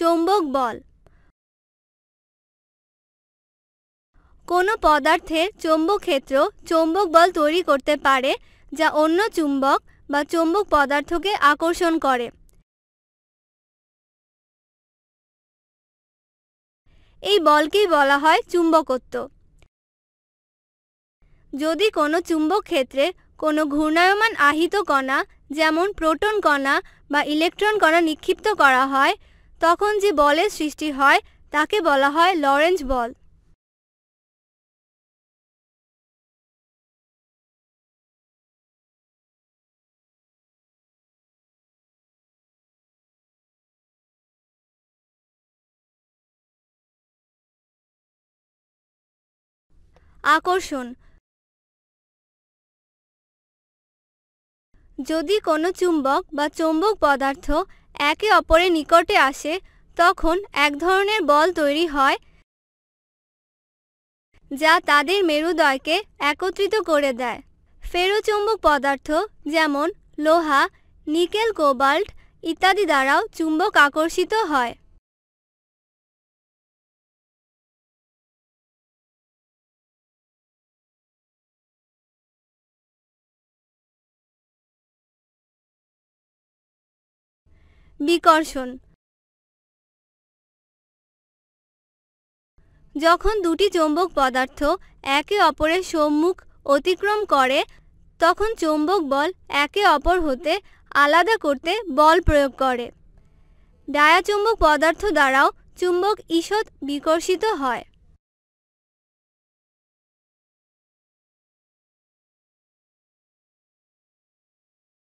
চৌম্বক বল কোনো পদার্থের চৌম্বক ক্ষেত্র চৌম্বক বল তৈরি করতে পারে যা অন্য চুম্বক বা চৌম্বক পদার্থকে আকর্ষণ করে এই বলকেই বলা হয় চুম্বকত্ব যদি কোনো চুম্বক ক্ষেত্রে কোনো ঘূর্ণায়মান আহিত কণা যেমন প্রোটন কণা বা ইলেকট্রন কণা নিক্ষিপ্ত করা হয় তখন যে বলের সৃষ্টি হয় তাকে বলা হয় লরেঞ্জ বল আকর্ষণ যদি কোনো চুম্বক বা চৌম্বক পদার্থ একে অপরের নিকটে আসে তখন এক ধরনের বল তৈরি হয় যা তাদের মেরুদয়কে একত্রিত করে দেয় ফেরোচুম্বক পদার্থ যেমন লোহা নিকেল কোবাল্ট ইত্যাদি দ্বারাও চুম্বক আকর্ষিত হয় বিকর্ষণ যখন দুটি চৌম্বক পদার্থ একে অপরের সম্মুখ অতিক্রম করে তখন চৌম্বক বল একে অপর হতে আলাদা করতে বল প্রয়োগ করে ডায়াচুম্বক পদার্থ দ্বারাও চুম্বক ঈষৎ বিকর্ষিত হয়